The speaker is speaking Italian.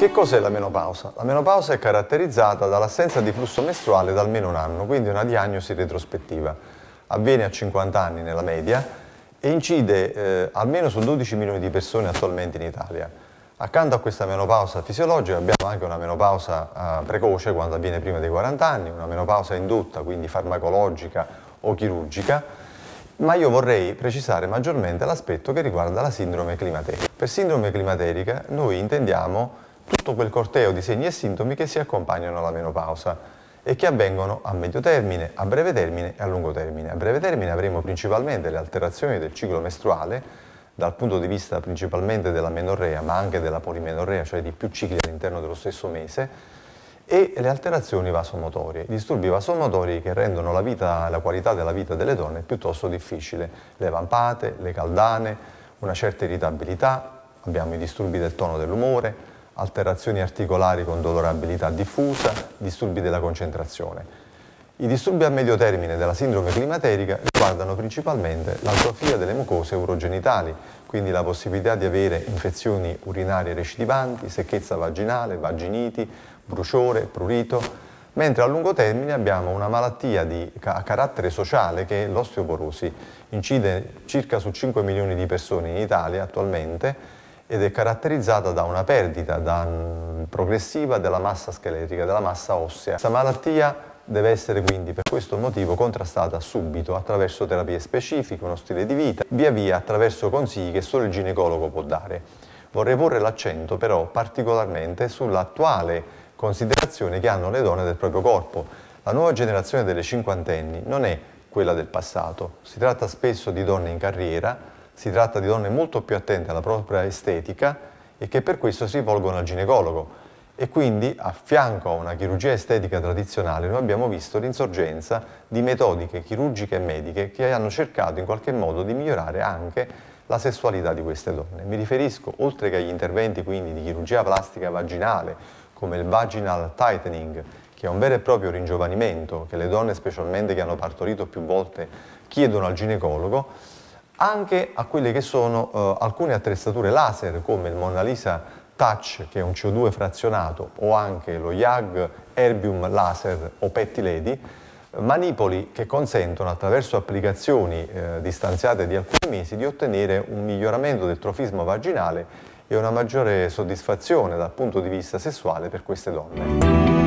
Che cos'è la menopausa? La menopausa è caratterizzata dall'assenza di flusso mestruale da almeno un anno, quindi una diagnosi retrospettiva. Avviene a 50 anni nella media e incide eh, almeno su 12 milioni di persone attualmente in Italia. Accanto a questa menopausa fisiologica abbiamo anche una menopausa eh, precoce, quando avviene prima dei 40 anni, una menopausa indotta, quindi farmacologica o chirurgica, ma io vorrei precisare maggiormente l'aspetto che riguarda la sindrome climaterica. Per sindrome climaterica noi intendiamo tutto quel corteo di segni e sintomi che si accompagnano alla menopausa e che avvengono a medio termine, a breve termine e a lungo termine. A breve termine avremo principalmente le alterazioni del ciclo mestruale, dal punto di vista principalmente della menorrea, ma anche della polimenorrea, cioè di più cicli all'interno dello stesso mese, e le alterazioni vasomotorie, disturbi vasomotori che rendono la, vita, la qualità della vita delle donne piuttosto difficile, le vampate, le caldane, una certa irritabilità, abbiamo i disturbi del tono dell'umore, alterazioni articolari con dolorabilità diffusa, disturbi della concentrazione. I disturbi a medio termine della sindrome climaterica riguardano principalmente l'atrofia delle mucose urogenitali, quindi la possibilità di avere infezioni urinarie recidivanti, secchezza vaginale, vaginiti, bruciore, prurito, mentre a lungo termine abbiamo una malattia di, a carattere sociale che è l'osteoporosi, incide circa su 5 milioni di persone in Italia attualmente ed è caratterizzata da una perdita da, progressiva della massa scheletrica, della massa ossea. Questa malattia deve essere quindi per questo motivo contrastata subito attraverso terapie specifiche, uno stile di vita, via via attraverso consigli che solo il ginecologo può dare. Vorrei porre l'accento però particolarmente sull'attuale considerazione che hanno le donne del proprio corpo. La nuova generazione delle cinquantenni non è quella del passato, si tratta spesso di donne in carriera, si tratta di donne molto più attente alla propria estetica e che per questo si rivolgono al ginecologo. E quindi, a fianco a una chirurgia estetica tradizionale, noi abbiamo visto l'insorgenza di metodiche chirurgiche e mediche che hanno cercato in qualche modo di migliorare anche la sessualità di queste donne. Mi riferisco, oltre che agli interventi quindi di chirurgia plastica vaginale, come il vaginal tightening, che è un vero e proprio ringiovanimento che le donne, specialmente che hanno partorito più volte, chiedono al ginecologo, anche a quelle che sono eh, alcune attrezzature laser come il Mona Lisa Touch che è un CO2 frazionato o anche lo YAG Erbium Laser o Petty Lady eh, manipoli che consentono attraverso applicazioni eh, distanziate di alcuni mesi di ottenere un miglioramento del trofismo vaginale e una maggiore soddisfazione dal punto di vista sessuale per queste donne.